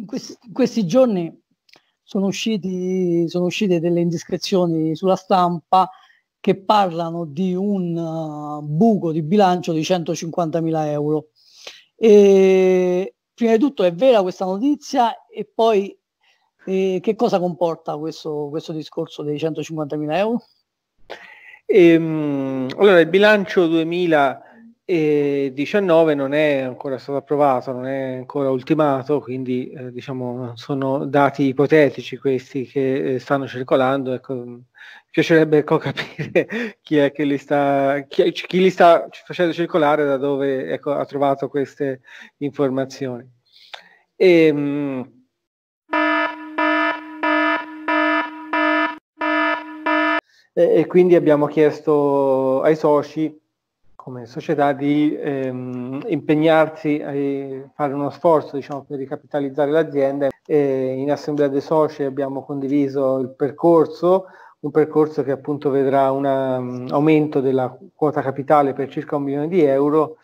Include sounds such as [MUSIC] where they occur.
in questi, in questi giorni sono, usciti, sono, uscite delle indiscrezioni sulla stampa che parlano di un uh, buco di bilancio di 150.000 euro. E, prima di tutto è vera questa notizia e poi eh, che cosa comporta questo, questo discorso dei 150.000 euro? Ehm, allora, il bilancio 2000 e 19 non è ancora stato approvato, non è ancora ultimato, quindi eh, diciamo, sono dati ipotetici questi che eh, stanno circolando. Ecco, mm, mi piacerebbe ecco, capire [LAUGHS] chi è che li sta, chi, chi li sta facendo circolare, da dove ecco, ha trovato queste informazioni. Ehm, e, mh, e quindi abbiamo chiesto ai soci come società di ehm, impegnarsi a eh, fare uno sforzo diciamo, per ricapitalizzare l'azienda. E in Assemblea dei Soci abbiamo condiviso il percorso, un percorso che appunto vedrà un um, mm, aumento della quota capitale per circa un milione di euro